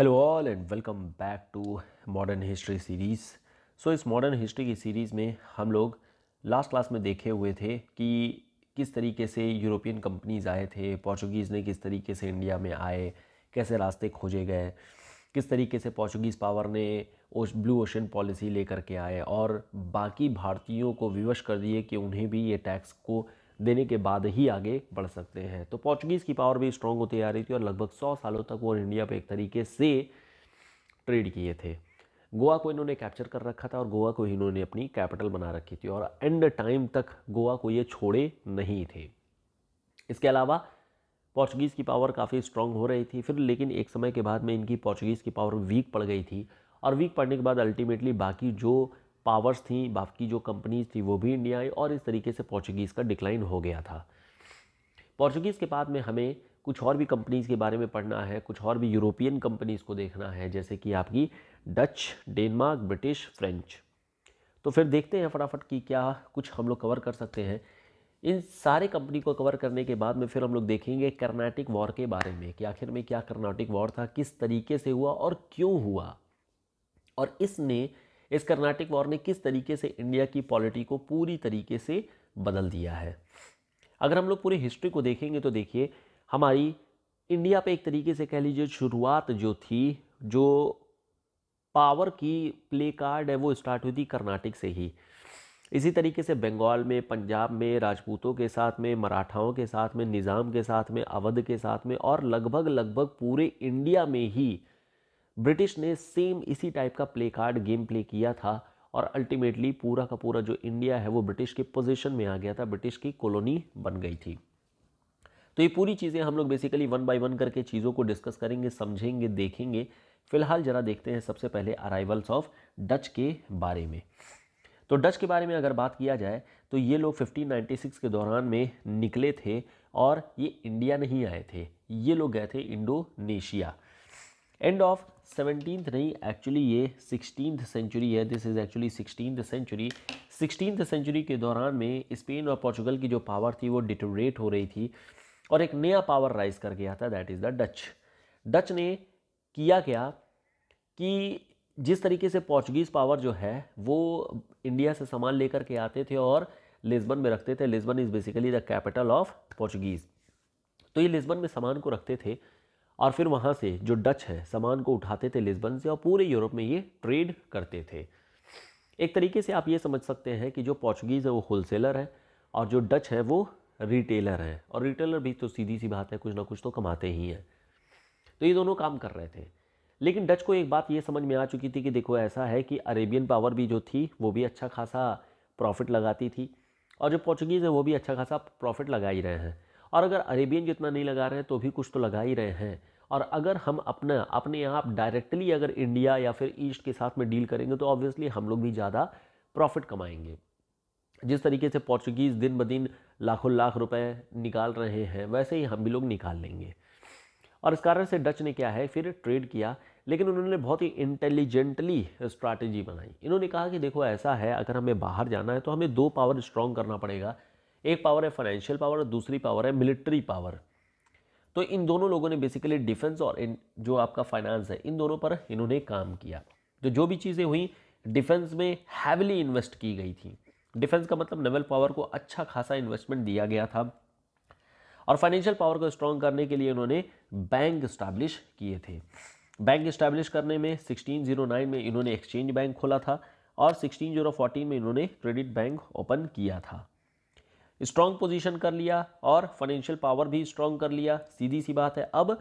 Hello all and welcome back to modern history series so इस modern history की series में हम लोग लास्ट क्लास में देखे हुए थे कि किस तरीके से यूरोपियन कंपनीज आए थे पोर्चुगीज़ ने किस तरीके से इंडिया में आए कैसे रास्ते खोजे गए किस तरीके से पोर्चुगीज़ पावर ने ओश ब्लू ओशन पॉलिसी लेकर के आए और बाकी भारतीयों को विवश कर दिए कि उन्हें भी ये टैक्स को देने के बाद ही आगे बढ़ सकते हैं तो पोर्चुगीज़ की पावर भी स्ट्रांग होती आ रही थी और लगभग सौ सालों तक वो इंडिया पर एक तरीके से ट्रेड किए थे गोवा को इन्होंने कैप्चर कर रखा था और गोवा को इन्होंने अपनी कैपिटल बना रखी थी और एंड टाइम तक गोवा को ये छोड़े नहीं थे इसके अलावा पोर्चुगीज़ की पावर काफ़ी स्ट्रांग हो रही थी फिर लेकिन एक समय के बाद में इनकी पोर्चुगीज़ की पावर वीक पड़ गई थी और वीक पड़ने के बाद अल्टीमेटली बाकी जो पावर्स थी बाकी जो कंपनीज थी वो भी इंडिया आई और इस तरीके से पोर्चुगीज़ का डिक्लाइन हो गया था पोर्चुगीज़ के बाद में हमें कुछ और भी कंपनीज़ के बारे में पढ़ना है कुछ और भी यूरोपियन कंपनीज़ को देखना है जैसे कि आपकी डच डेनमार्क ब्रिटिश फ्रेंच तो फिर देखते हैं फटाफट कि क्या कुछ हम लोग कवर कर सकते हैं इन सारे कंपनी को कवर करने के बाद में फिर हम लोग देखेंगे कर्नाटिक वॉर के बारे में कि आखिर में क्या कर्नाटिक वॉर था किस तरीके से हुआ और क्यों हुआ और इसने इस कर्नाटिक वॉर ने किस तरीके से इंडिया की पॉलिटी को पूरी तरीके से बदल दिया है अगर हम लोग पूरी हिस्ट्री को देखेंगे तो देखिए हमारी इंडिया पे एक तरीके से कह लीजिए शुरुआत जो थी जो पावर की प्ले कार्ड है वो स्टार्ट हुई थी कर्नाटक से ही इसी तरीके से बंगाल में पंजाब में राजपूतों के साथ में मराठाओं के साथ में निज़ाम के साथ में अवध के साथ में और लगभग लगभग पूरे इंडिया में ही ब्रिटिश ने सेम इसी टाइप का प्ले कार्ड गेम प्ले किया था और अल्टीमेटली पूरा का पूरा जो इंडिया है वो ब्रिटिश के पोजीशन में आ गया था ब्रिटिश की कॉलोनी बन गई थी तो ये पूरी चीज़ें हम लोग बेसिकली वन बाय वन करके चीज़ों को डिस्कस करेंगे समझेंगे देखेंगे फिलहाल जरा देखते हैं सबसे पहले अराइवल्स ऑफ डच के बारे में तो डच के बारे में अगर बात किया जाए तो ये लोग 1596 के दौरान में निकले थे और ये इंडिया नहीं आए थे ये लोग गए थे इंडोनेशिया एंड ऑफ सेवनटीन्थ नहीं एक्चुअली ये सिक्सटीन सेंचुरी है this is actually sixteen century sixteen century के दौरान में स्पेन और पोर्चुगल की जो पावर थी वो डिटोरेट हो रही थी और एक नया पावर राइज कर गया था that is the Dutch Dutch ने किया क्या कि जिस तरीके से पोर्चुगीज़ पावर जो है वो इंडिया से सामान लेकर के आते थे और लिस्बन में रखते थे Lisbon is basically the capital of Portuguese तो ये लिस्बन में सामान को रखते थे और फिर वहाँ से जो डच है सामान को उठाते थे लिस्बन से और पूरे यूरोप में ये ट्रेड करते थे एक तरीके से आप ये समझ सकते हैं कि जो पोर्चुगीज़ है वो होलसेलर है और जो डच है वो रिटेलर है और रिटेलर भी तो सीधी सी बात है कुछ ना कुछ तो कमाते ही हैं तो ये दोनों काम कर रहे थे लेकिन डच को एक बात ये समझ में आ चुकी थी कि देखो ऐसा है कि अरेबियन पावर भी जो थी वो भी अच्छा खासा प्रॉफिट लगाती थी और जो पोर्चुगीज़ है वो भी अच्छा खासा प्रॉफिट लगा ही रहे हैं और अगर अरेबियन जितना नहीं लगा रहे हैं तो भी कुछ तो लगा ही रहे हैं और अगर हम अपना अपने आप डायरेक्टली अगर इंडिया या फिर ईस्ट के साथ में डील करेंगे तो ऑब्वियसली हम लोग भी ज़्यादा प्रॉफिट कमाएंगे जिस तरीके से पोर्चुगीज़ दिन ब दिन लाखों लाख रुपए निकाल रहे हैं वैसे ही हम भी लोग निकाल लेंगे और इस कारण से डच ने क्या है फिर ट्रेड किया लेकिन उन्होंने बहुत ही इंटेलिजेंटली स्ट्रैटेजी बनाई इन्होंने कहा कि देखो ऐसा है अगर हमें बाहर जाना है तो हमें दो पावर स्ट्रॉन्ग करना पड़ेगा एक पावर है फाइनेंशियल पावर और दूसरी पावर है मिलिट्री पावर तो इन दोनों लोगों ने बेसिकली डिफेंस और इन जो आपका फाइनेंस है इन दोनों पर इन्होंने काम किया तो जो भी चीज़ें हुई डिफेंस में हैविली इन्वेस्ट की गई थी डिफेंस का मतलब नेवल पावर को अच्छा खासा इन्वेस्टमेंट दिया गया था और फाइनेंशियल पावर को स्ट्रॉन्ग करने के लिए इन्होंने बैंक इस्टेब्लिश किए थे बैंक इस्टेब्लिश करने में 1609 में इन्होंने एक्सचेंज बैंक खोला था और 1614 में इन्होंने क्रेडिट बैंक ओपन किया था स्ट्रांग पोजीशन कर लिया और फाइनेंशियल पावर भी स्ट्रांग कर लिया सीधी सी बात है अब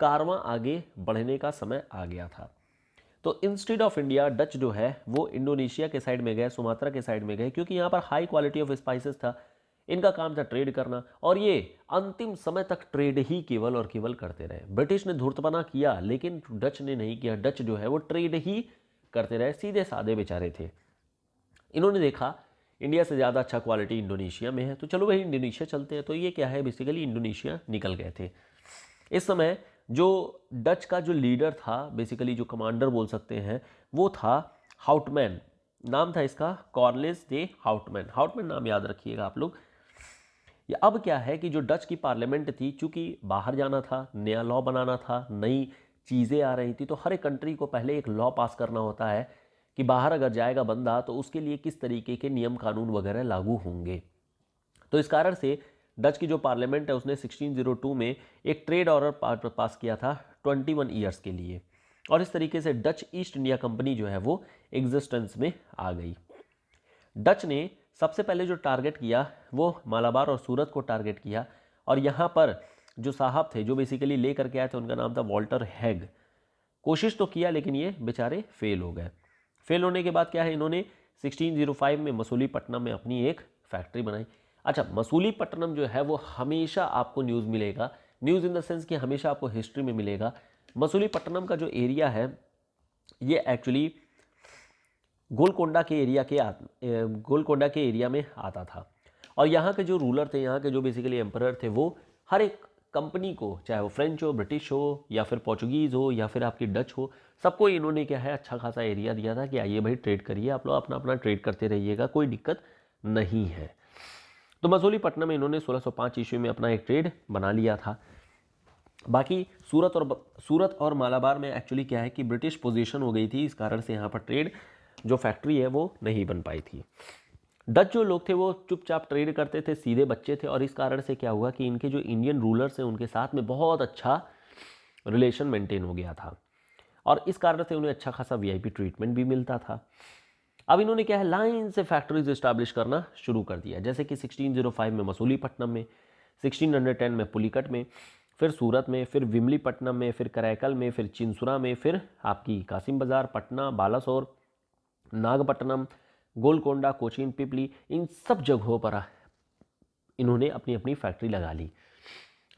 कारवा आगे बढ़ने का समय आ गया था तो इंस्टेड ऑफ इंडिया डच जो है वो इंडोनेशिया के साइड में गए सुमात्रा के साइड में गए क्योंकि यहाँ पर हाई क्वालिटी ऑफ स्पाइसेस था इनका काम था ट्रेड करना और ये अंतिम समय तक ट्रेड ही केवल और केवल करते रहे ब्रिटिश ने धूर्तपना किया लेकिन डच ने नहीं किया डच जो है वो ट्रेड ही करते रहे सीधे साधे बेचारे थे इन्होंने देखा इंडिया से ज़्यादा अच्छा क्वालिटी इंडोनेशिया में है तो चलो भाई इंडोनेशिया चलते हैं तो ये क्या है बेसिकली इंडोनेशिया निकल गए थे इस समय जो डच का जो लीडर था बेसिकली जो कमांडर बोल सकते हैं वो था हाउटमैन नाम था इसका कॉर्लेस दे हाउटमैन हाउटमैन नाम याद रखिएगा आप लोग या अब क्या है कि जो डच की पार्लियामेंट थी चूँकि बाहर जाना था नया लॉ बनाना था नई चीज़ें आ रही थी तो हर एक कंट्री को पहले एक लॉ पास करना होता है कि बाहर अगर जाएगा बंदा तो उसके लिए किस तरीके के नियम कानून वगैरह लागू होंगे तो इस कारण से डच की जो पार्लियामेंट है उसने 1602 में एक ट्रेड ऑर्डर पास किया था 21 ईयर्स के लिए और इस तरीके से डच ईस्ट इंडिया कंपनी जो है वो एग्जिस्टेंस में आ गई डच ने सबसे पहले जो टारगेट किया वो मालाबार और सूरत को टारगेट किया और यहाँ पर जो साहब थे जो बेसिकली ले करके आए थे उनका नाम था वॉल्टर हैग कोशिश तो किया लेकिन ये बेचारे फेल हो गए फेल होने के बाद क्या है इन्होंने 1605 में पटनम में अपनी एक फैक्ट्री बनाई अच्छा पटनम जो है वो हमेशा आपको न्यूज़ मिलेगा न्यूज़ इन द सेंस कि हमेशा आपको हिस्ट्री में मिलेगा पटनम का जो एरिया है ये एक्चुअली गोलकोंडा के एरिया के गोलकोंडा के एरिया में आता था और यहाँ के जो रूलर थे यहाँ के जो बेसिकली एम्पर थे वो हर एक कंपनी को चाहे वो फ्रेंच हो ब्रिटिश हो या फिर पोर्चुगीज़ हो या फिर आपकी डच हो सबको इन्होंने क्या है अच्छा खासा एरिया दिया था कि आइए भाई ट्रेड करिए आप लोग अपना अपना ट्रेड करते रहिएगा कोई दिक्कत नहीं है तो पटना में इन्होंने 1605 ईस्वी में अपना एक ट्रेड बना लिया था बाकी सूरत और सूरत और मालाबार में एक्चुअली क्या है कि ब्रिटिश पोजीशन हो गई थी इस कारण से यहाँ पर ट्रेड जो फैक्ट्री है वो नहीं बन पाई थी डच जो लोग थे वो चुपचाप ट्रेड करते थे सीधे बच्चे थे और इस कारण से क्या हुआ कि इनके जो इंडियन रूलर्स हैं उनके साथ में बहुत अच्छा रिलेशन मेंटेन हो गया था और इस कारण से उन्हें अच्छा खासा वीआईपी ट्रीटमेंट भी मिलता था अब इन्होंने क्या है लाइन से फैक्ट्रीज इस्टेब्लिश करना शुरू कर दिया जैसे कि 1605 में मसूलीपट्टनम में 1610 में पुलिकट में फिर सूरत में फिर विमलीपट्टनम में फिर करैकल में फिर चिंसुरा में फिर आपकी कासिम बाज़ार पटना बालासोर नागपट्टनम गोलकोंडा कोचीन पिपली इन सब जगहों पर इन्होंने अपनी अपनी फैक्ट्री लगा ली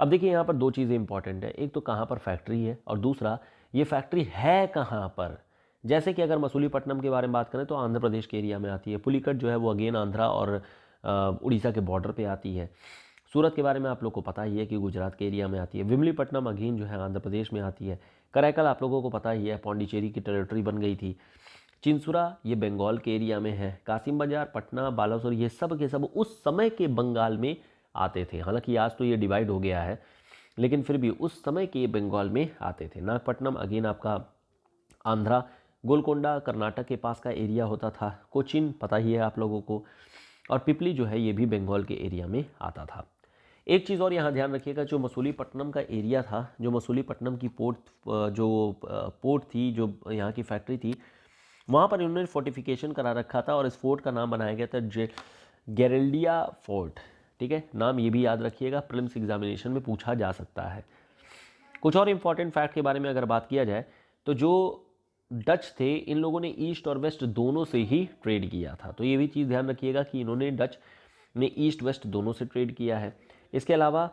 अब देखिए यहाँ पर दो चीज़ें इंपॉर्टेंट है एक तो कहाँ पर फैक्ट्री है और दूसरा ये फैक्ट्री है कहाँ पर जैसे कि अगर मसूलीपट्टनम के बारे में बात करें तो आंध्र प्रदेश के एरिया में आती है पुलिकट जो है वो अगेन आंध्रा और उड़ीसा के बॉर्डर पे आती है सूरत के बारे में आप लोग को पता ही है कि गुजरात के एरिया में आती है विमलीपट्टनम अगेन जो है आंध्र प्रदेश में आती है करैकल आप लोगों को पता ही है पौंडीचेरी की टेरिटरी बन गई थी चिंसुरा ये बंगाल के एरिया में है कासिम बाजार पटना बालासोर ये सब के सब उस समय के बंगाल में आते थे हालांकि आज तो ये डिवाइड हो गया है लेकिन फिर भी उस समय के बंगाल में आते थे नागपट्टनम अगेन आपका आंध्रा गोलकोंडा कर्नाटक के पास का एरिया होता था कोचिन पता ही है आप लोगों को और पिपली जो है ये भी बंगाल के एरिया में आता था एक चीज़ और यहाँ ध्यान रखिएगा जो मसूलीपट्टनम का एरिया था जो मसूलीपट्टनम की पोर्ट जो पोर्ट थी जो यहाँ की फैक्ट्री थी वहाँ पर इन्होंने फोर्टिफिकेशन करा रखा था और इस फोर्ट का नाम बनाया गया था जे गेरल्डिया फोर्ट ठीक है नाम ये भी याद रखिएगा प्रिलिम्स एग्जामिनेशन में पूछा जा सकता है कुछ और इम्पॉर्टेंट फैक्ट के बारे में अगर बात किया जाए तो जो डच थे इन लोगों ने ईस्ट और वेस्ट दोनों से ही ट्रेड किया था तो ये भी चीज़ ध्यान रखिएगा कि इन्होंने डच ने ईस्ट वेस्ट दोनों से ट्रेड किया है इसके अलावा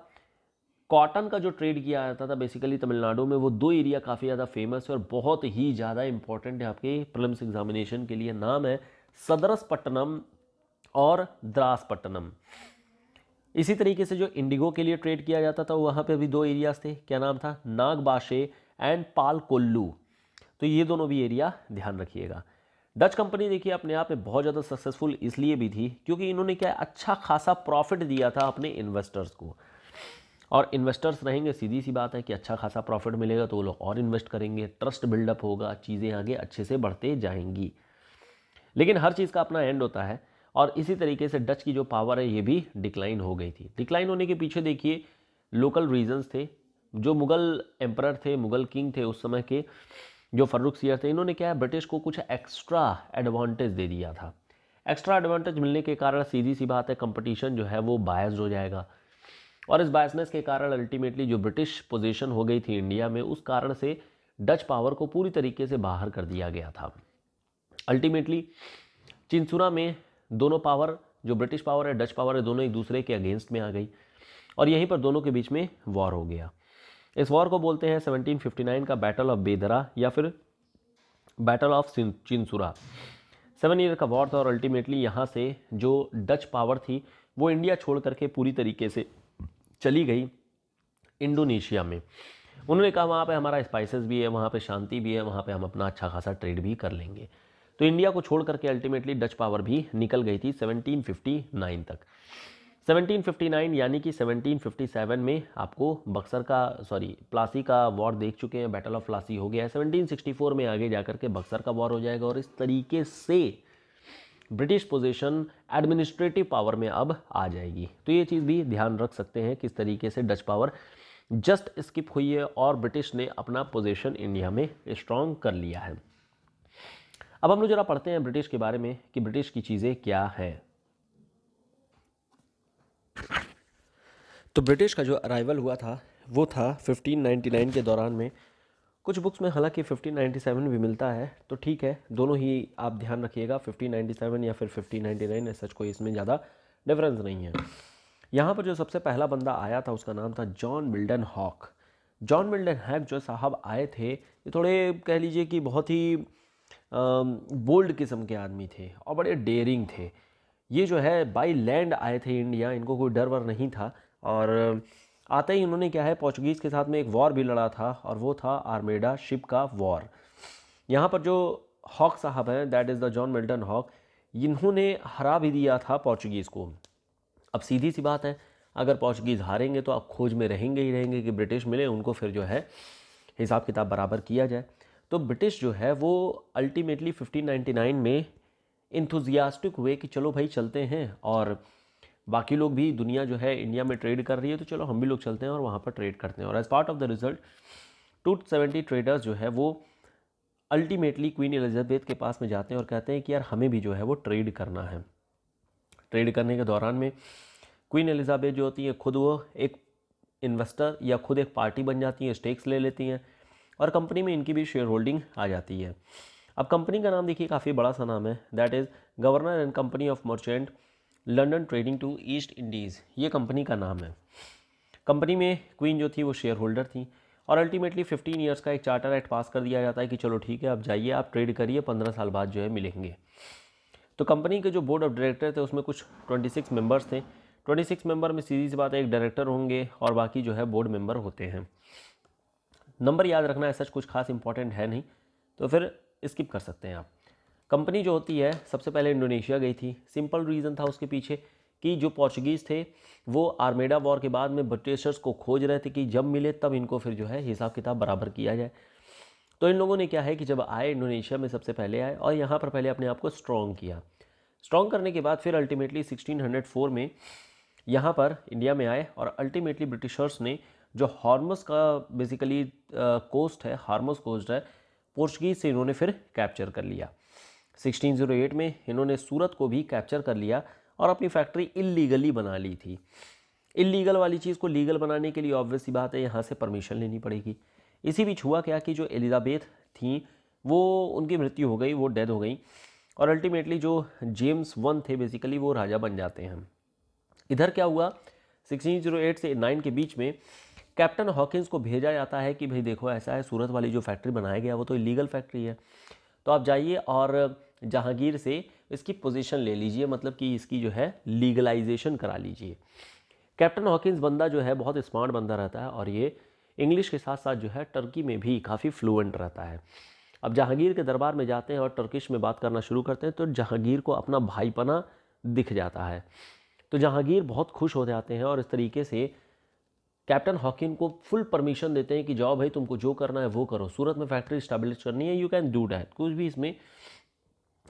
कॉटन का जो ट्रेड किया जाता था बेसिकली तमिलनाडु में वो दो एरिया काफ़ी ज़्यादा फेमस है और बहुत ही ज़्यादा इंपॉर्टेंट है आपके प्रलम्स एग्जामिनेशन के लिए नाम है सदरसपट्टनम और द्रासपट्टनम इसी तरीके से जो इंडिगो के लिए ट्रेड किया जाता था वहाँ पे भी दो एरियाज थे क्या नाम था नागबाशे एंड पालकोल्लू तो ये दोनों भी एरिया ध्यान रखिएगा डच कंपनी देखिए अपने आप में बहुत ज़्यादा सक्सेसफुल इसलिए भी थी क्योंकि इन्होंने क्या अच्छा खासा प्रॉफिट दिया था अपने इन्वेस्टर्स को और इन्वेस्टर्स रहेंगे सीधी सी बात है कि अच्छा खासा प्रॉफिट मिलेगा तो वो लोग और इन्वेस्ट करेंगे ट्रस्ट बिल्डअप होगा चीज़ें आगे अच्छे से बढ़ते जाएंगी लेकिन हर चीज़ का अपना एंड होता है और इसी तरीके से डच की जो पावर है ये भी डिक्लाइन हो गई थी डिक्लाइन होने के पीछे देखिए लोकल रीजंस थे जो मुग़ल एम्पर थे मुग़ल किंग थे उस समय के जो फर्रुख सियर थे इन्होंने क्या है ब्रिटिश को कुछ एक्स्ट्रा एडवांटेज दे दिया था एक्स्ट्रा एडवांटेज मिलने के कारण सीधी सी बात है कंपटीशन जो है वो बायस हो जाएगा और इस बायसनेस के कारण अल्टीमेटली जो ब्रिटिश पोजीशन हो गई थी इंडिया में उस कारण से डच पावर को पूरी तरीके से बाहर कर दिया गया था अल्टीमेटली चिंसुरा में दोनों पावर जो ब्रिटिश पावर है डच पावर है दोनों एक दूसरे के अगेंस्ट में आ गई और यहीं पर दोनों के बीच में वॉर हो गया इस वॉर को बोलते हैं 1759 का बैटल ऑफ बेदरा या फिर battle of Chinsurah seven year का वॉर था और अल्टीमेटली यहाँ से जो डच पावर थी वो इंडिया छोड़ करके पूरी तरीके से चली गई इंडोनेशिया में उन्होंने कहा वहाँ पे हमारा स्पाइसेस भी है वहाँ पे शांति भी है वहाँ पे हम अपना अच्छा खासा ट्रेड भी कर लेंगे तो इंडिया को छोड़ करके अल्टीमेटली डच पावर भी निकल गई थी 1759 तक 1759 यानी कि 1757 में आपको बक्सर का सॉरी प्लासी का वॉर देख चुके हैं बैटल ऑफ प्लासी हो गया है 1764 में आगे जा के बक्सर का वॉर हो जाएगा और इस तरीके से ब्रिटिश पोजीशन एडमिनिस्ट्रेटिव पावर में अब आ जाएगी तो ये चीज़ भी ध्यान रख सकते हैं किस तरीके से डच पावर जस्ट स्किप हुई है और ब्रिटिश ने अपना पोजीशन इंडिया में स्ट्रॉन्ग कर लिया है अब हम लोग जरा पढ़ते हैं ब्रिटिश के बारे में कि ब्रिटिश की चीज़ें क्या हैं तो ब्रिटिश का जो अराइवल हुआ था वो था 1599 के दौरान में कुछ बुक्स में हालांकि 1597 भी मिलता है तो ठीक है दोनों ही आप ध्यान रखिएगा 1597 या फिर 1599 सच कोई इसमें ज़्यादा डिफरेंस नहीं है यहाँ पर जो सबसे पहला बंदा आया था उसका नाम था John Mildenhall John Mildenhall जो साहब आए थे ये थोड़े कह लीजिए कि बहुत ही बोल्ड किस्म के आदमी थे और बड़े डेयरिंग थे ये जो है बाई लैंड आए थे इंडिया इनको कोई डर वर नहीं था और आते ही उन्होंने क्या है पोर्चुगीज़ के साथ में एक वॉर भी लड़ा था और वो था आर्मेडा शिप का वॉर यहाँ पर जो हॉक साहब हैं that is the John Milton Hawk इन्होंने हरा भी दिया था पोर्चुगीज़ को अब सीधी सी बात है अगर पोर्चुगीज़ हारेंगे तो आप खोज में रहेंगे ही रहेंगे कि ब्रिटिश मिले उनको फिर जो है हिसाब किताब बराबर किया जाए तो ब्रिटिश जो है वो अल्टीमेटली 1599 में इंथुजियास्टिक हुए कि चलो भाई चलते हैं और बाकी लोग भी दुनिया जो है इंडिया में ट्रेड कर रही है तो चलो हम भी लोग चलते हैं और वहाँ पर ट्रेड करते हैं और as part of the result two seventy traders जो है वो अल्टीमेटली क्वीन एलिजाबेथ के पास में जाते हैं और कहते हैं कि यार हमें भी जो है वो ट्रेड करना है ट्रेड करने के दौरान में क्वीन एलिजाबेथ जो होती है खुद वो एक इन्वेस्टर या खुद एक पार्टी बन जाती है स्टेक्स ले लेती हैं और कंपनी में इनकी भी शेयर होल्डिंग आ जाती है अब कंपनी का नाम देखिए काफ़ी बड़ा सा नाम है that is governor and company of merchant London trading to East Indies ये कंपनी का नाम है कंपनी में क्वीन जो थी वो शेयर होल्डर थी और अल्टीमेटली 15 इयर्स का एक चार्टर एक्ट पास कर दिया जाता है कि चलो ठीक है आप जाइए आप ट्रेड करिए 15 साल बाद जो है मिलेंगे तो कंपनी के जो बोर्ड ऑफ डायरेक्टर थे उसमें कुछ 26 मेंबर्स थे 26 मेंबर में सीधी सी बात है एक डायरेक्टर होंगे और बाकी जो है बोर्ड मेंबर होते हैं नंबर याद रखना है सच कुछ खास इंपॉर्टेंट है नहीं तो फिर स्किप कर सकते हैं आप कंपनी जो होती है सबसे पहले इंडोनेशिया गई थी सिंपल रीज़न था उसके पीछे कि जो पोर्चुगीज़ थे वो आर्मेडा वॉर के बाद में ब्रिटिशर्स को खोज रहे थे कि जब मिले तब इनको फिर जो है हिसाब किताब बराबर किया जाए तो इन लोगों ने क्या है कि जब आए इंडोनेशिया में सबसे पहले आए और यहाँ पर पहले अपने आप को स्ट्रॉन्ग किया स्ट्रॉन्ग करने के बाद फिर अल्टीमेटली 1604 में यहाँ पर इंडिया में आए और अल्टीमेटली ब्रिटिशर्स ने जो हार्मस का बेसिकली कोस्ट है हार्मस कोस्ट है पोर्चुगीज से इन्होंने फिर कैप्चर कर लिया 1608 में इन्होंने सूरत को भी कैप्चर कर लिया और अपनी फैक्ट्री इलीगली बना ली थी इलीगल वाली चीज़ को लीगल बनाने के लिए ऑब्वियस सी बात है यहाँ से परमिशन लेनी पड़ेगी इसी बीच हुआ क्या कि जो एलिजाबेथ थी वो उनकी मृत्यु हो गई वो डेथ हो गई और अल्टीमेटली जो जेम्स वन थे बेसिकली वो राजा बन जाते हैं इधर क्या हुआ 1608 से 9 के बीच में कैप्टन हॉकिंस को भेजा जाता है कि भाई देखो ऐसा है सूरत वाली जो फैक्ट्री बनाया गया वो तो इलीगल फैक्ट्री है तो आप जाइए और जहांगीर से इसकी पोजीशन ले लीजिए मतलब कि इसकी जो है लीगलाइजेशन करा लीजिए कैप्टन हॉकिंस बंदा जो है बहुत स्मार्ट बंदा रहता है और ये इंग्लिश के साथ साथ जो है टर्की में भी काफ़ी फ्लुएंट रहता है अब जहांगीर के दरबार में जाते हैं और टर्किश में बात करना शुरू करते हैं तो जहांगीर को अपना भाईपना दिख जाता है तो जहांगीर बहुत खुश हो जाते हैं और इस तरीके से कैप्टन हॉकिन को फुल परमिशन देते हैं कि जाओ भाई तुमको जो करना है वो करो सूरत में फैक्ट्री स्टैब्लिश करनी है यू कैन डू डैट कुछ भी इसमें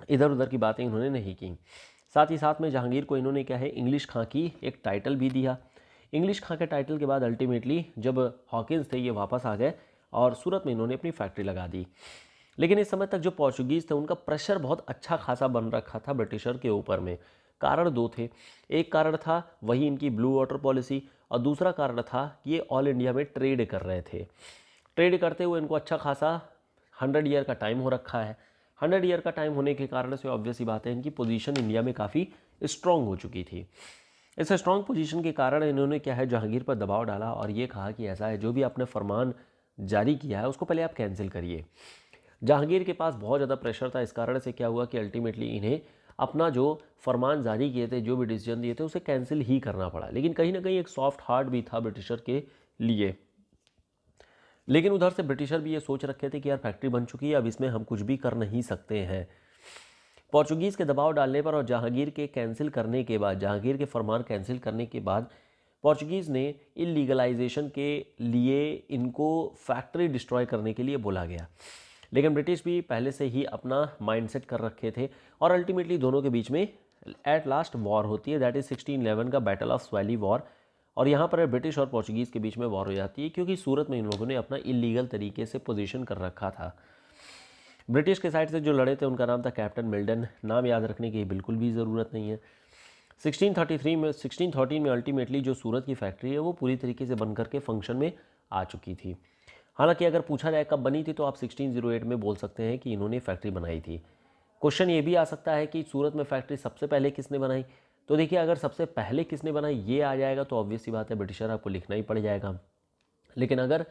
इधर उधर की बातें इन्होंने नहीं की साथ ही साथ में जहांगीर को इन्होंने क्या है इंग्लिश खां की एक टाइटल भी दिया इंग्लिश खां के टाइटल के बाद अल्टीमेटली जब हॉकिंस थे ये वापस आ गए और सूरत में इन्होंने अपनी फैक्ट्री लगा दी लेकिन इस समय तक जो पोर्चुगीज़ थे उनका प्रेशर बहुत अच्छा खासा बन रखा था ब्रिटिशर के ऊपर में कारण दो थे एक कारण था वही इनकी ब्लू वाटर पॉलिसी और दूसरा कारण था ये ऑल इंडिया में ट्रेड कर रहे थे ट्रेड करते हुए इनको अच्छा खासा हंड्रेड ईयर का टाइम हो रखा है हंड्रेड ईयर का टाइम होने के कारण से ऑब्वियस ही बात है इनकी पोजीशन इंडिया में काफ़ी स्ट्रांग हो चुकी थी इस स्ट्रांग पोजीशन के कारण इन्होंने क्या है जहांगीर पर दबाव डाला और ये कहा कि ऐसा है जो भी आपने फरमान जारी किया है उसको पहले आप कैंसिल करिए जहांगीर के पास बहुत ज़्यादा प्रेशर था इस कारण से क्या हुआ कि अल्टीमेटली इन्हें अपना जो फरमान जारी किए थे जो भी डिसीजन दिए थे उसे कैंसिल ही करना पड़ा लेकिन कहीं ना कहीं एक सॉफ्ट हार्ट भी था ब्रिटिशर के लिए लेकिन उधर से ब्रिटिशर भी ये सोच रखे थे कि यार फैक्ट्री बन चुकी है अब इसमें हम कुछ भी कर नहीं सकते हैं पोर्चुगीज़ के दबाव डालने पर और जहांगीर के कैंसिल करने के बाद जहांगीर के फरमान कैंसिल करने के बाद पोर्चुगीज़ ने इलीगलाइजेशन के लिए इनको फैक्ट्री डिस्ट्रॉय करने के लिए बोला गया लेकिन ब्रिटिश भी पहले से ही अपना माइंडसेट कर रखे थे और अल्टीमेटली दोनों के बीच में एट लास्ट वॉर होती है दैट इज़ सिक्सटीन का बैटल ऑफ स्वैली वॉर और यहाँ पर ब्रिटिश और पोर्चुगीज़ के बीच में वॉर हो जाती है क्योंकि सूरत में इन लोगों ने अपना इलीगल तरीके से पोजीशन कर रखा था ब्रिटिश के साइड से जो लड़े थे उनका नाम था कैप्टन मिल्डन नाम याद रखने की बिल्कुल भी ज़रूरत नहीं है 1633 में 1613 में अल्टीमेटली जो सूरत की फैक्ट्री है वो पूरी तरीके से बन करके फंक्शन में आ चुकी थी हालांकि अगर पूछा जाए कब बनी थी तो आप 1608 में बोल सकते हैं कि इन्होंने फैक्ट्री बनाई थी क्वेश्चन ये भी आ सकता है कि सूरत में फैक्ट्री सबसे पहले किसने बनाई तो देखिए अगर सबसे पहले किसने बनाया ये आ जाएगा तो ऑब्वियस सी बात है ब्रिटिशर आपको लिखना ही पड़ जाएगा लेकिन अगर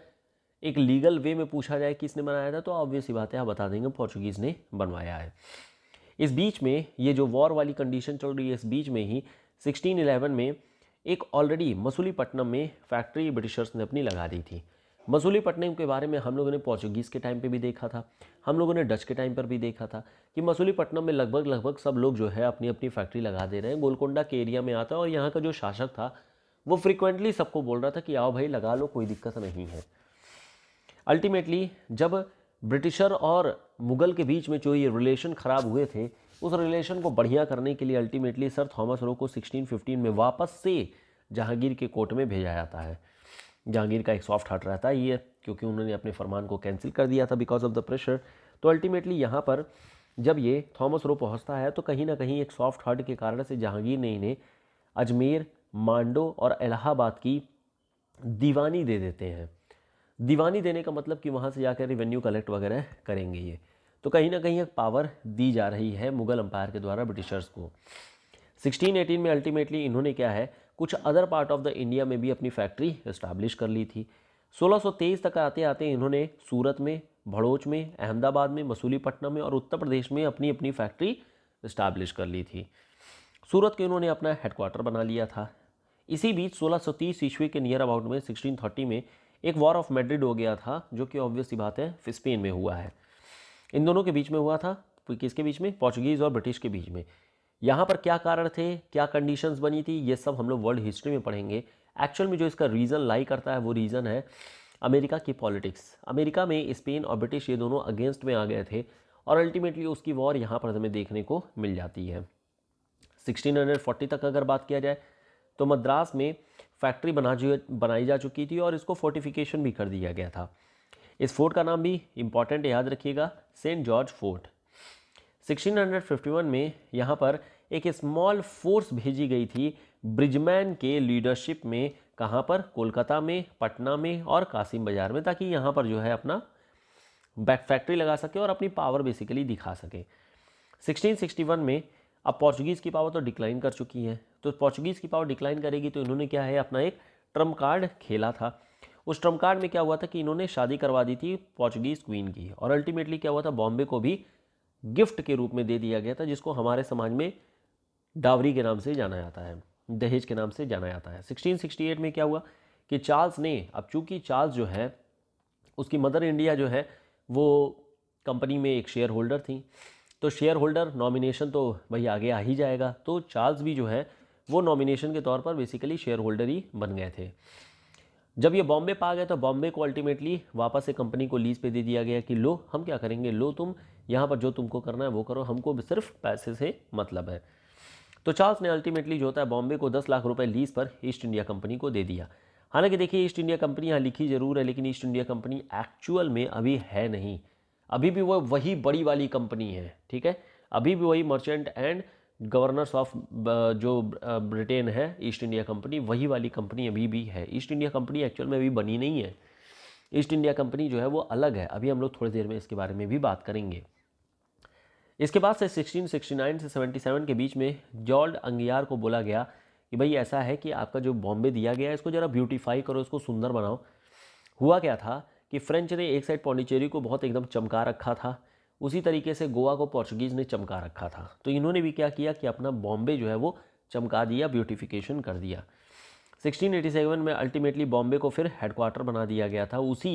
एक लीगल वे में पूछा जाए किसने बनाया था तो ऑब्वियस सी बात है आप बता देंगे पोर्चुगीज़ ने बनवाया है इस बीच में ये जो वॉर वाली कंडीशन चल रही है इस बीच में ही सिक्सटीन में एक ऑलरेडी मसूलीपट्टनम में फैक्ट्री ब्रिटिशर्स ने अपनी लगा दी थी मसूली पट्टनम के बारे में हम लोगों ने पोर्चुगीज़ के टाइम पे भी देखा था हम लोगों ने डच के टाइम पर भी देखा था कि मसूलीपट्टनम में लगभग लगभग सब लोग जो है अपनी अपनी फैक्ट्री लगा दे रहे हैं गोलकोंडा के एरिया में आता है और यहाँ का जो शासक था वो फ्रिक्वेंटली सबको बोल रहा था कि आओ भाई लगा लो कोई दिक्कत नहीं है अल्टीमेटली जब ब्रिटिशर और मुगल के बीच में जो ये रिलेशन ख़राब हुए थे उस रिलेशन को बढ़िया करने के लिए अल्टीमेटली सर थॉमस रो को 1615 में वापस से जहांगीर के कोर्ट में भेजा जाता है जहांगीर का एक सॉफ्ट हार्ट रहता ही है क्योंकि उन्होंने अपने फरमान को कैंसिल कर दिया था बिकॉज ऑफ द प्रेशर तो अल्टीमेटली यहाँ पर जब ये थॉमस रो पहुँचता है तो कहीं ना कहीं एक सॉफ्ट हार्ट के कारण से जहांगीर ने इन्हें अजमेर मांडो और इलाहाबाद की दीवानी दे देते हैं दीवानी देने का मतलब कि वहाँ से जाकर रिवेन्यू कलेक्ट वगैरह करेंगे ये तो कहीं ना कहीं एक पावर दी जा रही है मुगल अम्पायर के द्वारा ब्रिटिशर्स को 1618 में अल्टीमेटली इन्होंने क्या है कुछ other part of the India में भी अपनी फैक्ट्री इस्टाब्लिश कर ली थी 1623 तक आते आते इन्होंने सूरत में भड़ोच में अहमदाबाद में मसूलीपट्टनम में और उत्तर प्रदेश में अपनी अपनी फैक्ट्री इस्टाब्लिश कर ली थी सूरत के उन्होंने अपना हेडक्वार्टर बना लिया था इसी बीच 1630 ईस्वी के नियर अबाउट में 1630 में एक वॉर ऑफ मेड्रिड हो गया था जो कि ऑब्वियसली बात है स्पेन में हुआ है इन दोनों के बीच में हुआ था किसके बीच में पोर्चुगीज़ और ब्रिटिश के बीच में यहाँ पर क्या कारण थे क्या कंडीशंस बनी थी ये सब हम लोग वर्ल्ड हिस्ट्री में पढ़ेंगे एक्चुअल में जो इसका रीज़न लाई करता है वो रीज़न है अमेरिका की पॉलिटिक्स अमेरिका में स्पेन और ब्रिटिश ये दोनों अगेंस्ट में आ गए थे और अल्टीमेटली उसकी वॉर यहाँ पर हमें देखने को मिल जाती है 1640 तक अगर बात किया जाए तो मद्रास में फैक्ट्री बना बनाई जा चुकी थी और इसको फोर्टिफिकेशन भी कर दिया गया था इस फोर्ट का नाम भी इम्पॉर्टेंट याद रखिएगा सेंट जॉर्ज फोर्ट 1651 में यहाँ पर एक स्मॉल फोर्स भेजी गई थी ब्रिजमैन के लीडरशिप में कहाँ पर कोलकाता में पटना में और कासिम बाजार में ताकि यहाँ पर जो है अपना बैक फैक्ट्री लगा सके और अपनी पावर बेसिकली दिखा सके 1661 में अब पोर्चुगीज़ की पावर तो डिक्लाइन कर चुकी है तो पोर्चुगीज़ की पावर डिक्लाइन करेगी तो इन्होंने क्या है अपना एक ट्रम्प कार्ड खेला था उस ट्रम्प कार्ड में क्या हुआ था कि इन्होंने शादी करवा दी थी पोर्चुगीज़ क्वीन की और अल्टीमेटली क्या हुआ था बॉम्बे को भी गिफ्ट के रूप में दे दिया गया था जिसको हमारे समाज में डावरी के नाम से जाना जाता है दहेज के नाम से जाना जाता है 1668 में क्या हुआ कि चार्ल्स ने अब चूंकि चार्ल्स जो है उसकी मदर इंडिया जो है वो कंपनी में एक शेयर होल्डर थी तो शेयर होल्डर नॉमिनेशन तो भाई आगे आ ही जाएगा तो चार्ल्स भी जो है वो नॉमिनेशन के तौर पर बेसिकली शेयर होल्डर ही बन गए थे जब ये बॉम्बे पा गए तो बॉम्बे को अल्टीमेटली वापस से कंपनी को लीज पे दे दिया गया कि लो हम क्या करेंगे लो तुम यहाँ पर जो तुमको करना है वो करो हमको सिर्फ पैसे से मतलब है तो चार्ल्स ने अल्टीमेटली जो होता है बॉम्बे को दस लाख रुपए लीज पर ईस्ट इंडिया कंपनी को दे दिया हालांकि देखिए ईस्ट इंडिया कंपनी यहाँ लिखी ज़रूर है लेकिन ईस्ट इंडिया कंपनी एक्चुअल में अभी है नहीं अभी भी वो वही बड़ी वाली कंपनी है ठीक है अभी भी वही मर्चेंट एंड गवर्नर्स ऑफ जो ब्रिटेन है ईस्ट इंडिया कंपनी वही वाली कंपनी अभी भी है ईस्ट इंडिया कंपनी एक्चुअल में अभी बनी नहीं है ईस्ट इंडिया कंपनी जो है वो अलग है अभी हम लोग थोड़ी देर में इसके बारे में भी बात करेंगे इसके बाद से 1669 से 77 के बीच में जॉर्ड अंगियार को बोला गया कि भाई ऐसा है कि आपका जो बॉम्बे दिया गया है इसको ज़रा ब्यूटीफाई करो इसको सुंदर बनाओ हुआ क्या था कि फ्रेंच ने एक साइड पौंडीचेरी को बहुत एकदम चमका रखा था उसी तरीके से गोवा को पोर्चुगीज़ ने चमका रखा था तो इन्होंने भी क्या किया कि अपना बॉम्बे जो है वो चमका दिया ब्यूटिफिकेशन कर दिया 1687 में अल्टीमेटली बॉम्बे को फिर हेडक्वार्टर बना दिया गया था उसी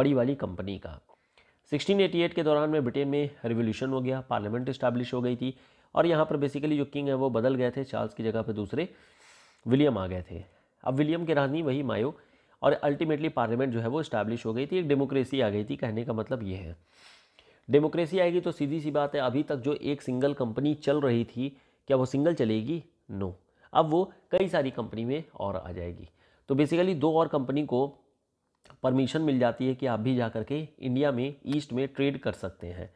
बड़ी वाली कंपनी का 1688 के दौरान में ब्रिटेन में रिवोल्यूशन हो गया पार्लियामेंट इस्टेब्लिश हो गई थी और यहाँ पर बेसिकली जो किंग है वो बदल गए थे चार्ल्स की जगह पर दूसरे विलियम आ गए थे अब विलियम की राजनी वही मायो और अल्टीमेटली पार्लियामेंट जो है वो इस्टेब्लिश हो गई थी एक डेमोक्रेसी आ गई थी कहने का मतलब ये है डेमोक्रेसी आएगी तो सीधी सी बात है अभी तक जो एक सिंगल कंपनी चल रही थी क्या वो सिंगल चलेगी नो no. अब वो कई सारी कंपनी में और आ जाएगी तो बेसिकली दो और कंपनी को परमिशन मिल जाती है कि आप भी जा कर के इंडिया में ईस्ट में ट्रेड कर सकते हैं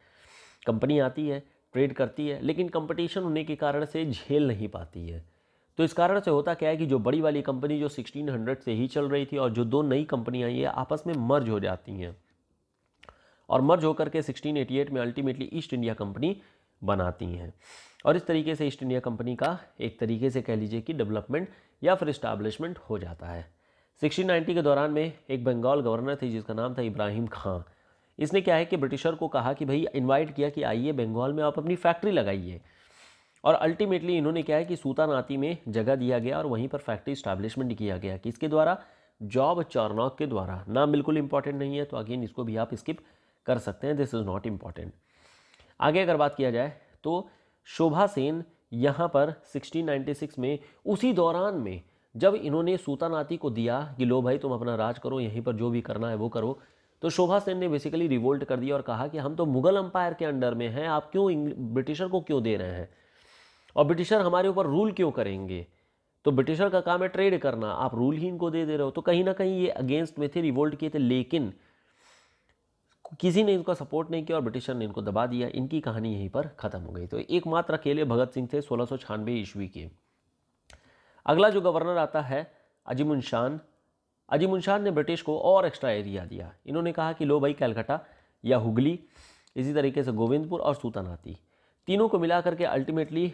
कंपनी आती है ट्रेड करती है लेकिन कंपटीशन होने के कारण से झेल नहीं पाती है तो इस कारण से होता क्या है कि जो बड़ी वाली कंपनी जो 1600 से ही चल रही थी और जो दो नई आई ये आपस में मर्ज हो जाती हैं और मर्ज होकर के 1688 में अल्टीमेटली ईस्ट इंडिया कंपनी बनाती हैं और इस तरीके से ईस्ट इंडिया कंपनी का एक तरीके से कह लीजिए कि डेवलपमेंट या फिर इस्टाब्लिशमेंट हो जाता है सिक्सटीन नाइन्टी के दौरान में एक बंगाल गवर्नर थे जिसका नाम था इब्राहिम खां इसने क्या है कि ब्रिटिशर को कहा कि भाई इनवाइट किया कि आइए बंगाल में आप अपनी फैक्ट्री लगाइए और अल्टीमेटली इन्होंने क्या है कि सूतानाती में जगह दिया गया और वहीं पर फैक्ट्री इस्टेब्लिशमेंट किया गया किसके द्वारा जॉब चारनॉक के द्वारा नाम बिल्कुल इंपॉर्टेंट नहीं है तो अगेन इसको भी आप स्किप कर सकते हैं दिस इज़ नॉट इम्पॉर्टेंट आगे अगर बात किया जाए तो शोभा सेन यहाँ पर 1696 में उसी दौरान में जब इन्होंने सूतानाती को दिया कि लो भाई तुम अपना राज करो यहीं पर जो भी करना है वो करो तो शोभा सेन ने बेसिकली रिवोल्ट कर दिया और कहा कि हम तो मुगल अंपायर के अंडर में हैं आप क्यों ब्रिटिशर को क्यों दे रहे हैं और ब्रिटिशर हमारे ऊपर रूल क्यों करेंगे तो ब्रिटिशर का काम है ट्रेड करना आप रूल ही इनको दे दे रहे हो तो कहीं ना कहीं ये अगेंस्ट में थे रिवोल्ट किए थे लेकिन किसी ने इनका सपोर्ट नहीं किया और ब्रिटिशर ने इनको दबा दिया इनकी कहानी यहीं पर ख़त्म हो गई तो एकमात्र अकेले भगत सिंह थे सोलह ईस्वी के अगला जो गवर्नर आता है अजीमुन शान शान ने ब्रिटिश को और एक्स्ट्रा एरिया दिया इन्होंने कहा कि लो भाई कैलकटा या हुगली इसी तरीके से गोविंदपुर और सूतानाती तीनों को मिला करके अल्टीमेटली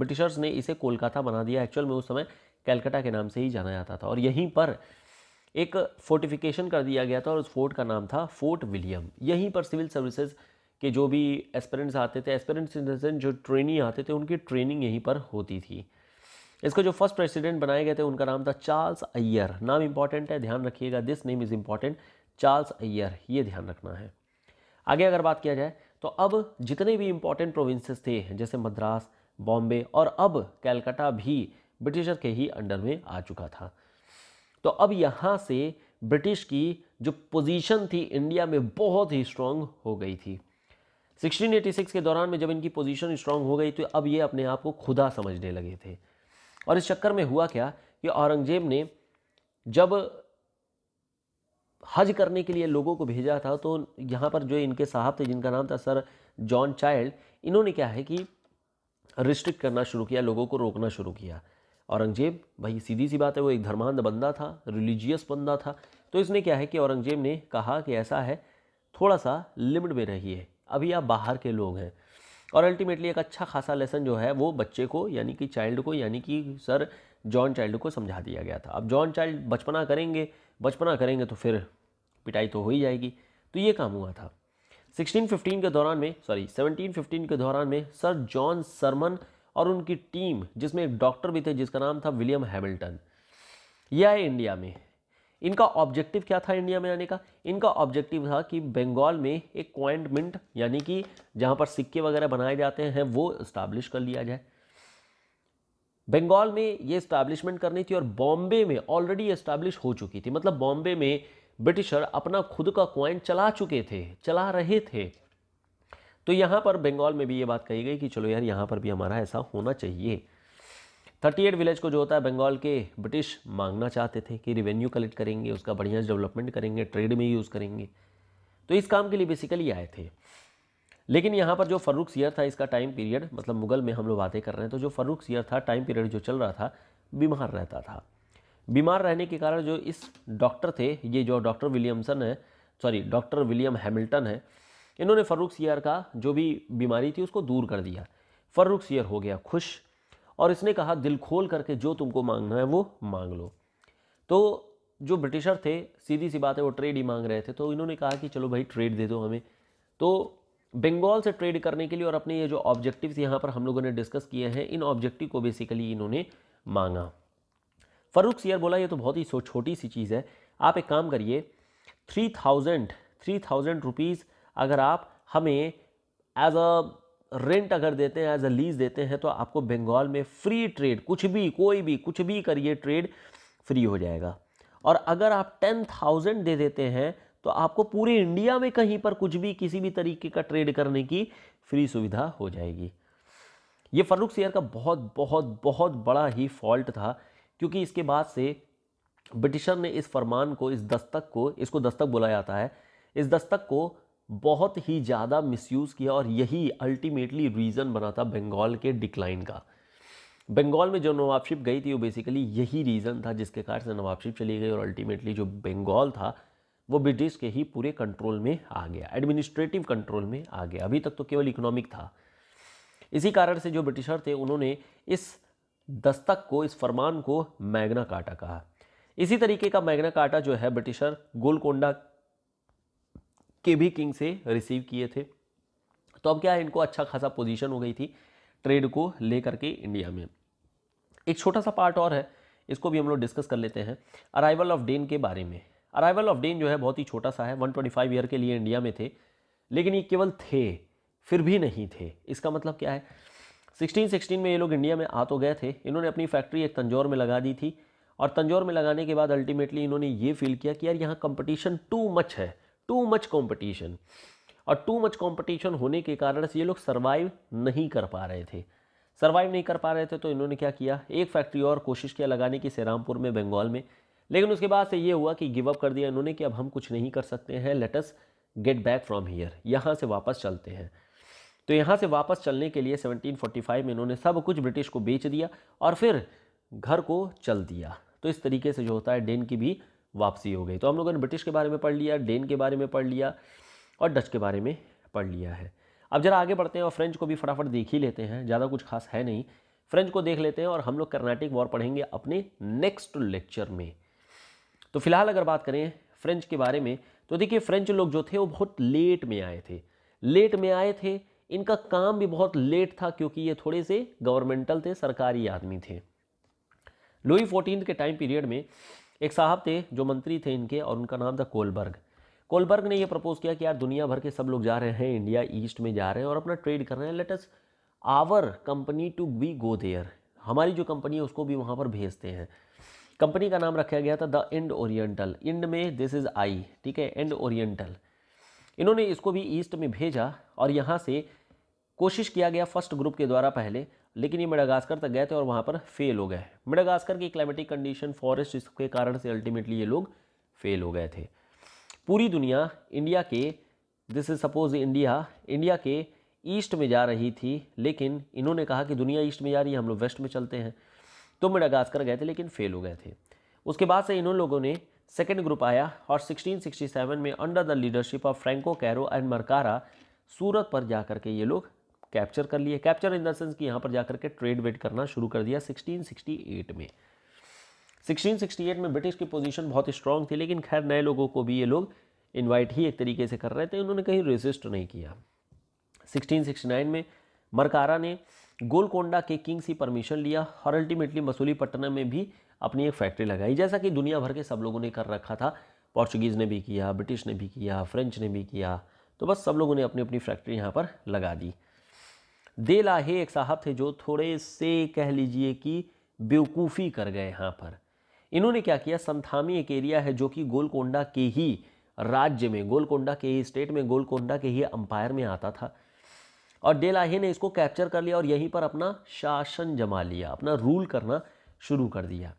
ब्रिटिशर्स ने इसे कोलकाता बना दिया एक्चुअल में उस समय कैलकटा के नाम से ही जाना जाता था और यहीं पर एक फोर्टिफिकेशन कर दिया गया था और उस फोर्ट का नाम था फोर्ट विलियम यहीं पर सिविल सर्विसेज के जो भी एस्पेरेंट्स आते थे एस्पेरेंट्स जो ट्रेनी आते थे उनकी ट्रेनिंग यहीं पर होती थी इसको जो फर्स्ट प्रेसिडेंट बनाए गए थे उनका नाम था चार्ल्स अय्यर नाम इंपॉर्टेंट है ध्यान रखिएगा this name is important Charles Eyre ये ध्यान रखना है आगे अगर बात किया जाए तो अब जितने भी इंपॉर्टेंट प्रोविंसेस थे जैसे मद्रास बॉम्बे और अब कैलकाटा भी ब्रिटिशर के ही अंडर में आ चुका था तो अब यहाँ से ब्रिटिश की जो पोजीशन थी इंडिया में बहुत ही स्ट्रांग हो गई थी 1686 के दौरान में जब इनकी पोजीशन स्ट्रांग हो गई तो अब ये अपने आप को खुदा समझने लगे थे और इस चक्कर में हुआ क्या कि औरंगजेब ने जब हज करने के लिए लोगों को भेजा था तो यहाँ पर जो इनके साहब थे जिनका नाम था सर जॉन चाइल्ड इन्होंने क्या है कि रिस्ट्रिक्ट करना शुरू किया लोगों को रोकना शुरू किया औरंगजेब भाई सीधी सी बात है वो एक धर्मांध बंदा था रिलीजियस बंदा था तो इसने क्या है कि औरंगजेब ने कहा कि ऐसा है थोड़ा सा लिमिट में रहिए अभी आप बाहर के लोग हैं और अल्टीमेटली एक अच्छा खासा लेसन जो है वो बच्चे को यानी कि चाइल्ड को यानी कि सर जॉन चाइल्ड को समझा दिया गया था अब जॉन चाइल्ड बचपना करेंगे बचपना करेंगे तो फिर पिटाई तो हो ही जाएगी तो ये काम हुआ था 1615 के दौरान में सॉरी 1715 के दौरान में सर जॉन सरमन और उनकी टीम जिसमें एक डॉक्टर भी थे जिसका नाम था विलियम हैमिल्टन ये आए इंडिया में इनका ऑब्जेक्टिव क्या था इंडिया में आने का इनका ऑब्जेक्टिव था कि बंगाल में एक क्वाइंटमेंट मिंट यानी कि जहां पर सिक्के वगैरह बनाए जाते हैं वो इस्टाब्लिश कर लिया जाए बंगाल में ये इस्टाब्लिशमेंट करनी थी और बॉम्बे में ऑलरेडी इस्टाब्लिश हो चुकी थी मतलब बॉम्बे में ब्रिटिशर अपना खुद का क्वाइन चला चुके थे चला रहे थे तो यहाँ पर बंगाल में भी ये बात कही गई कि चलो यार यहाँ पर भी हमारा ऐसा होना चाहिए थर्टी एट विलेज को जो होता है बंगाल के ब्रिटिश मांगना चाहते थे कि रिवेन्यू कलेक्ट करेंगे उसका बढ़िया डेवलपमेंट करेंगे ट्रेड में यूज़ करेंगे तो इस काम के लिए बेसिकली आए थे लेकिन यहाँ पर जो फर्रुख सियर था इसका टाइम पीरियड मतलब मुगल में हम लोग बातें कर रहे हैं तो जो फर्रुख सियर था टाइम पीरियड जो चल रहा था बीमार रहता था बीमार रहने के कारण जो इस डॉक्टर थे ये जो डॉक्टर विलियमसन है सॉरी डॉक्टर विलियम हैमिल्टन है इन्होंने फर्रुख सियर का जो भी बीमारी थी उसको दूर कर दिया फर्रुख सियर हो गया खुश और इसने कहा दिल खोल करके जो तुमको मांगना है वो मांग लो तो जो ब्रिटिशर थे सीधी सी बात है वो ट्रेड ही मांग रहे थे तो इन्होंने कहा कि चलो भाई ट्रेड दे दो हमें तो बंगाल से ट्रेड करने के लिए और अपने ये जो ऑब्जेक्टिव्स यहाँ पर हम लोगों ने डिस्कस किए हैं इन ऑब्जेक्टिव को बेसिकली इन्होंने मांगा फरूक सियर बोला ये तो बहुत ही छोटी सी चीज़ है आप एक काम करिए three thousand three thousand rupees अगर आप हमें एज अ रेंट अगर देते हैं एज अ लीज देते हैं तो आपको बंगाल में फ्री ट्रेड कुछ भी कोई भी कुछ भी करिए ट्रेड फ्री हो जाएगा और अगर आप टेन थाउजेंड दे देते हैं तो आपको पूरे इंडिया में कहीं पर कुछ भी किसी भी तरीके का ट्रेड करने की फ्री सुविधा हो जाएगी ये फर्रुख सियर का बहुत बहुत बहुत बड़ा ही फॉल्ट था क्योंकि इसके बाद से ब्रिटिशर ने इस फरमान को इस दस्तक को इसको दस्तक बुलाया जाता है इस दस्तक को बहुत ही ज़्यादा मिसयूज़ किया और यही अल्टीमेटली रीज़न बना था बंगाल के डिक्लाइन का बंगाल में जो नवाबशिप गई थी वो बेसिकली यही रीज़न था जिसके कारण से नवाबशिप चली गई और अल्टीमेटली जो बंगाल था वो ब्रिटिश के ही पूरे कंट्रोल में आ गया एडमिनिस्ट्रेटिव कंट्रोल में आ गया अभी तक तो केवल इकोनॉमिक था इसी कारण से जो ब्रिटिशर थे उन्होंने इस दस्तक को इस फरमान को मैग्ना काटा कहा इसी तरीके का मैग्ना काटा जो है ब्रिटिशर गोलकोंडा के भी किंग से रिसीव किए थे तो अब क्या है इनको अच्छा खासा पोजीशन हो गई थी ट्रेड को लेकर के इंडिया में एक छोटा सा पार्ट और है इसको भी हम लोग डिस्कस कर लेते हैं अराइवल ऑफ डेन के बारे में अराइवल ऑफ डेन जो है बहुत ही छोटा सा है 125 ईयर के लिए इंडिया में थे लेकिन ये केवल थे फिर भी नहीं थे इसका मतलब क्या है 1616 में ये लोग इंडिया में आ तो गए थे इन्होंने अपनी फैक्ट्री एक तंजौर में लगा दी थी और तंजौर में लगाने के बाद अल्टीमेटली इन्होंने ये फील किया कि यार यहाँ कंपटीशन टू मच है टू मच कंपटीशन और टू मच कंपटीशन होने के कारण से ये लोग सर्वाइव नहीं कर पा रहे थे सर्वाइव नहीं कर पा रहे थे तो इन्होंने क्या किया एक फैक्ट्री और कोशिश किया लगाने की श्रीरामपुर में बंगाल में लेकिन उसके बाद से ये हुआ कि गिव अप कर दिया इन्होंने कि अब हम कुछ नहीं कर सकते हैं let's get back from here यहाँ से वापस चलते हैं तो यहाँ से वापस चलने के लिए 1745 में इन्होंने सब कुछ ब्रिटिश को बेच दिया और फिर घर को चल दिया तो इस तरीके से जो होता है डेन की भी वापसी हो गई तो हम लोगों ने ब्रिटिश के बारे में पढ़ लिया डेन के बारे में पढ़ लिया और डच के बारे में पढ़ लिया है अब ज़रा आगे बढ़ते हैं और फ्रेंच को भी फटाफट देख ही लेते हैं ज़्यादा कुछ खास है नहीं फ्रेंच को देख लेते हैं और हम लोग कर्नाटिक वॉर पढ़ेंगे अपने नेक्स्ट लेक्चर में तो फिलहाल अगर बात करें फ्रेंच के बारे में तो देखिए फ्रेंच लोग जो थे वो बहुत लेट में आए थे लेट में आए थे इनका काम भी बहुत लेट था क्योंकि ये थोड़े से गवर्नमेंटल थे सरकारी आदमी थे लुई फोर्टीन के टाइम पीरियड में एक साहब थे जो मंत्री थे इनके और उनका नाम था कोलबर्ग कोलबर्ग ने यह प्रपोज किया कि यार दुनिया भर के सब लोग जा रहे हैं इंडिया ईस्ट में जा रहे हैं और अपना ट्रेड कर रहे हैं let's our company to be go there हमारी जो कंपनी है उसको भी वहाँ पर भेजते हैं कंपनी का नाम रखा गया था द इंड ओरिएंटल इंड में दिस इज़ आई ठीक है इंड ओरिएंटल इन्होंने इसको भी ईस्ट में भेजा और यहाँ से कोशिश किया गया फर्स्ट ग्रुप के द्वारा पहले लेकिन ये मेडागास्कर तक गए थे और वहाँ पर फेल हो गए मेडागास्कर की क्लाइमेटिक कंडीशन फॉरेस्ट इसके कारण से अल्टीमेटली ये लोग फेल हो गए थे पूरी दुनिया इंडिया के this is suppose India India के ईस्ट में जा रही थी लेकिन इन्होंने कहा कि दुनिया ईस्ट में जा रही है हम लोग वेस्ट में चलते हैं तो मेडागास्कर गए थे लेकिन फेल हो गए थे उसके बाद से इन्होंने लोगों ने सेकेंड ग्रुप आया और 1667 में under the leadership of Franco Caro and Marcara Surat पर जा कर के ये लोग कैप्चर कर लिए कैप्चर इन द सेंस कि यहाँ पर जाकर के ट्रेड वेट करना शुरू कर दिया 1668 में 1668 में ब्रिटिश की पोजीशन बहुत स्ट्रांग थी लेकिन खैर नए लोगों को भी ये लोग इन्वाइट ही एक तरीके से कर रहे थे उन्होंने कहीं रेजिस्ट नहीं किया 1669 में मरकारा ने गोलकोंडा के किंग से परमिशन लिया और अल्टीमेटली मसूलीपट्टनम में भी अपनी एक फैक्ट्री लगाई जैसा कि दुनिया भर के सब लोगों ने कर रखा था पोर्चुगीज़ ने भी किया ब्रिटिश ने भी किया फ्रेंच ने भी किया तो बस सब लोगों ने अपनी अपनी फैक्ट्री यहाँ पर लगा दी दे लाहे एक साहब थे जो थोड़े से कह लीजिए कि बेवकूफ़ी कर गए यहाँ पर इन्होंने क्या किया संथामी एक एरिया है जो कि गोलकोंडा के ही राज्य में गोलकोंडा के ही स्टेट में गोलकोंडा के ही अंपायर में आता था और डेलाहे ने इसको कैप्चर कर लिया और यहीं पर अपना शासन जमा लिया अपना रूल करना शुरू कर दिया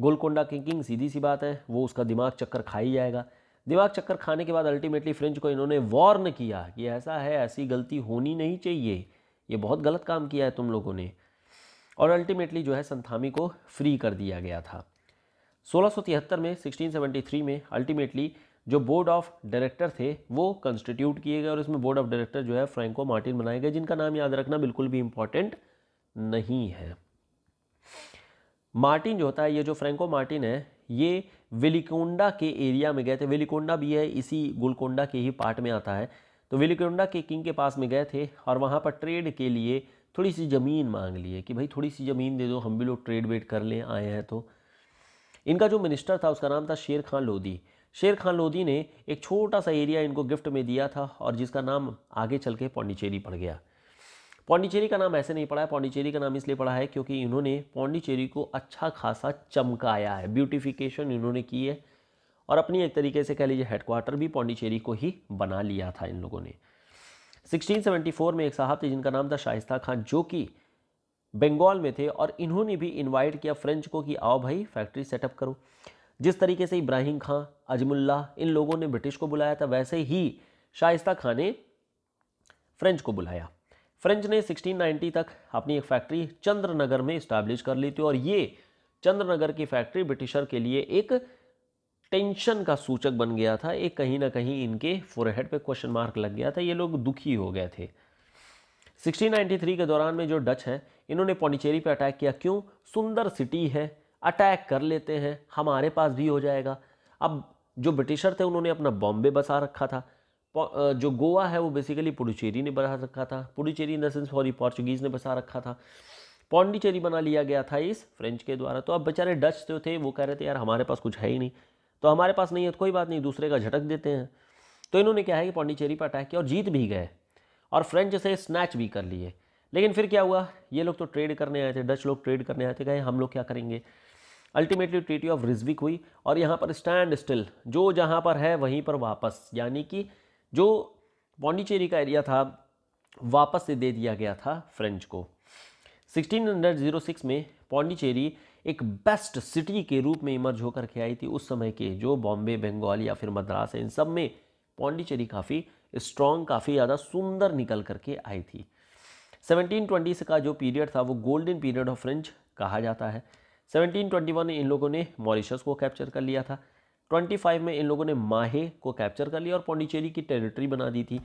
गोलकोंडा के किंग सीधी सी बात है वो उसका दिमाग चक्कर खा ही जाएगा दिमाग चक्कर खाने के बाद अल्टीमेटली फ्रेंच को इन्होंने वार्न किया कि ऐसा है ऐसी गलती होनी नहीं चाहिए ये बहुत गलत काम किया है तुम लोगों ने और अल्टीमेटली जो है संथामी को फ्री कर दिया गया था सोलह में 1673 में अल्टीमेटली जो बोर्ड ऑफ डायरेक्टर थे वो कंस्टिट्यूट किए गए और इसमें बोर्ड ऑफ डायरेक्टर जो है फ्रैंको मार्टिन बनाए गए जिनका नाम याद रखना बिल्कुल भी इम्पॉर्टेंट नहीं है मार्टिन जो होता है ये जो फ्रैंको मार्टिन है ये वेलिकोंडा के एरिया में गए थे वेलिकोंडा भी है इसी गुलकोंडा के ही पार्ट में आता है तो विलिकुंडा के किंग के पास में गए थे और वहाँ पर ट्रेड के लिए थोड़ी सी ज़मीन मांग लिए कि भाई थोड़ी सी ज़मीन दे दो हम भी लोग ट्रेड वेड कर लें आए हैं तो इनका जो मिनिस्टर था उसका नाम था शेर खान लोधी शेर खान लोधी ने एक छोटा सा एरिया इनको गिफ्ट में दिया था और जिसका नाम आगे चल के पौंडीचेरी पड़ गया पौंडीचेरी का नाम ऐसे नहीं पड़ा है पौंडीचेरी का नाम इसलिए पड़ा है क्योंकि इन्होंने पौंडीचेरी को अच्छा खासा चमकाया है ब्यूटिफिकेशन इन्होंने की है और अपनी एक तरीके से कह लीजिए हेडक्वार्टर भी पौंडीचेरी को ही बना लिया था इन लोगों ने 1674 में एक साहब थे जिनका नाम था शाइस्ता खान जो कि बंगाल में थे और इन्होंने भी इनवाइट किया फ्रेंच को कि आओ भाई फैक्ट्री सेटअप करो जिस तरीके से इब्राहिम खां अजमुल्ला इन लोगों ने ब्रिटिश को बुलाया था वैसे ही शाइस्ता खां ने फ्रेंच को बुलाया फ्रेंच ने 1690 तक अपनी एक फैक्ट्री चंद्रनगर में इस्टेब्लिश कर ली थी और ये चंद्रनगर की फैक्ट्री ब्रिटिशर के लिए एक टेंशन का सूचक बन गया था ये कहीं ना कहीं इनके फोरहेड पे क्वेश्चन मार्क लग गया था ये लोग दुखी हो गए थे 1693 के दौरान में जो डच हैं इन्होंने पौंडीचेरी पे अटैक किया क्यों सुंदर सिटी है अटैक कर लेते हैं हमारे पास भी हो जाएगा अब जो ब्रिटिशर थे उन्होंने अपना बॉम्बे बसा रखा था जो गोवा है वो बेसिकली पुडुचेरी ने बना रखा था Puducherry in the sense sorry Portuguese ने बसा रखा था पौंडीचेरी बना लिया गया था इस फ्रेंच के द्वारा तो अब बेचारे डच जो तो थे वो कह रहे थे यार हमारे पास कुछ है ही नहीं तो हमारे पास नहीं है तो कोई बात नहीं दूसरे का झटक देते हैं तो इन्होंने क्या है कि पांडिचेरी पर अटैक किया और जीत भी गए और फ्रेंच से स्नैच भी कर लिए लेकिन फिर क्या हुआ ये लोग तो ट्रेड करने आए थे डच लोग ट्रेड करने आए थे कहे हम लोग क्या करेंगे अल्टीमेटली ट्रीटी ऑफ रिजविक हुई और यहाँ पर स्टैंड स्टिल जो जहाँ पर है वहीं पर वापस यानी कि जो पौंडीचेरी का एरिया था वापस से दे दिया गया था फ्रेंच को सिक्स में पौंडीचेरी एक बेस्ट सिटी के रूप में इमर्ज होकर के आई थी उस समय के जो बॉम्बे बंगाल या फिर मद्रास है इन सब में पौंडीचेरी काफ़ी स्ट्रॉन्ग काफ़ी ज़्यादा सुंदर निकल करके आई थी 1720 का जो पीरियड था वो गोल्डन पीरियड ऑफ फ्रेंच कहा जाता है 1721 में इन लोगों ने मॉरिशस को कैप्चर कर लिया था 25 में इन लोगों ने माहे को कैप्चर कर लिया और पौंडीचेरी की टेरिटरी बना दी थी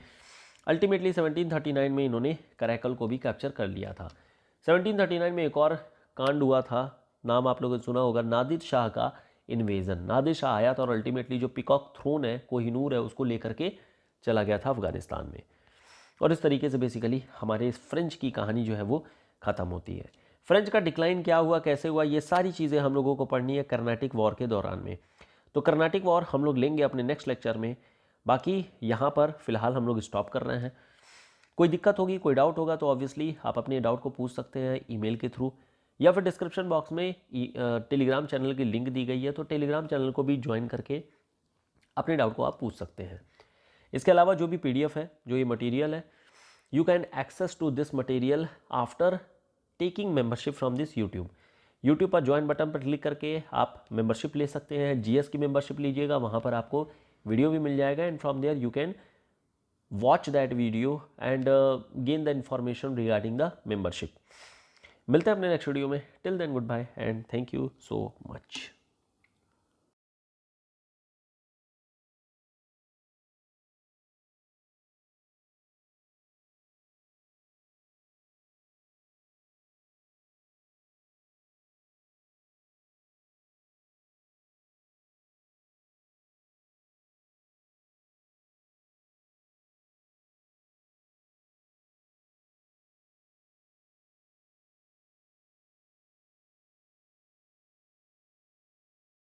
अल्टीमेटली 1739 में इन्होंने करैकल को भी कैप्चर कर लिया था 1739 में एक और कांड हुआ था नाम आप लोगों ने सुना होगा नादिर शाह का इन्वेज़न नादिर शाह आया था और अल्टीमेटली जो पिकॉक थ्रोन है कोहिनूर है उसको लेकर के चला गया था अफ़गानिस्तान में और इस तरीके से बेसिकली हमारे इस फ्रेंच की कहानी जो है वो ख़त्म होती है फ्रेंच का डिक्लाइन क्या हुआ कैसे हुआ ये सारी चीज़ें हम लोगों को पढ़नी है कर्नाटिक वॉर के दौरान में तो कर्नाटिक वॉर हम लोग लेंगे अपने नेक्स्ट लेक्चर में बाकी यहाँ पर फ़िलहाल हम लोग स्टॉप कर रहे हैं कोई दिक्कत होगी कोई डाउट होगा तो ऑब्वियसली आप अपने डाउट को पूछ सकते हैं ईमेल के थ्रू या फिर डिस्क्रिप्शन बॉक्स में टेलीग्राम चैनल की लिंक दी गई है तो टेलीग्राम चैनल को भी ज्वाइन करके अपने डाउट को आप पूछ सकते हैं इसके अलावा जो भी पीडीएफ है जो ये मटेरियल है you can access to this material after taking membership from this YouTube YouTube पर ज्वाइन बटन पर क्लिक करके आप मेंबरशिप ले सकते हैं जीएस की मेंबरशिप लीजिएगा वहाँ पर आपको वीडियो भी मिल जाएगा and from there you can watch that video and gain the information regarding the membership मिलते हैं अपने नेक्स्ट वीडियो में till then goodbye and thank you so much